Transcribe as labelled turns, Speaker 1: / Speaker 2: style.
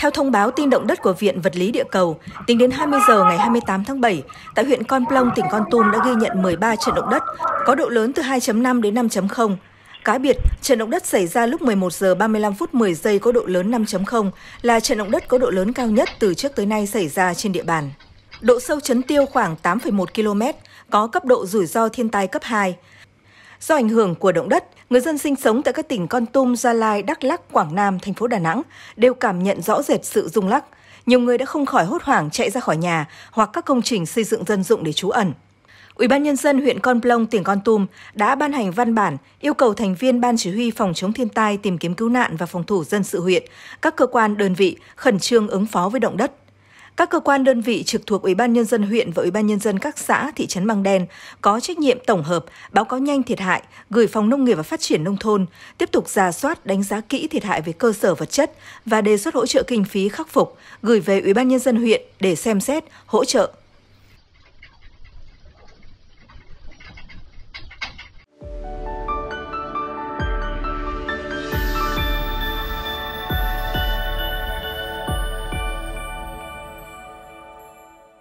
Speaker 1: Theo thông báo tin động đất của Viện Vật lý Địa cầu, tính đến 20 giờ ngày 28 tháng 7, tại huyện Con Plong, tỉnh Con Tum đã ghi nhận 13 trận động đất, có độ lớn từ 2.5 đến 5.0. Cá biệt, trận động đất xảy ra lúc 11 giờ 35 phút 10 giây có độ lớn 5.0 là trận động đất có độ lớn cao nhất từ trước tới nay xảy ra trên địa bàn. Độ sâu chấn tiêu khoảng 8,1 km, có cấp độ rủi ro thiên tai cấp 2. Do ảnh hưởng của động đất, người dân sinh sống tại các tỉnh Con Tum, Gia Lai, Đắk Lắk, Quảng Nam, thành phố Đà Nẵng đều cảm nhận rõ rệt sự rung lắc. Nhiều người đã không khỏi hốt hoảng chạy ra khỏi nhà hoặc các công trình xây dựng dân dụng để trú ẩn. Ủy ban nhân dân huyện Con Plong, tỉnh Con Tum đã ban hành văn bản yêu cầu thành viên ban chỉ huy phòng chống thiên tai, tìm kiếm cứu nạn và phòng thủ dân sự huyện, các cơ quan đơn vị khẩn trương ứng phó với động đất. Các cơ quan đơn vị trực thuộc Ủy ban nhân dân huyện và Ủy ban nhân dân các xã, thị trấn Măng Đen có trách nhiệm tổng hợp, báo cáo nhanh thiệt hại, gửi Phòng Nông nghiệp và Phát triển nông thôn, tiếp tục ra soát, đánh giá kỹ thiệt hại về cơ sở vật chất và đề xuất hỗ trợ kinh phí khắc phục, gửi về Ủy ban nhân dân huyện để xem xét, hỗ trợ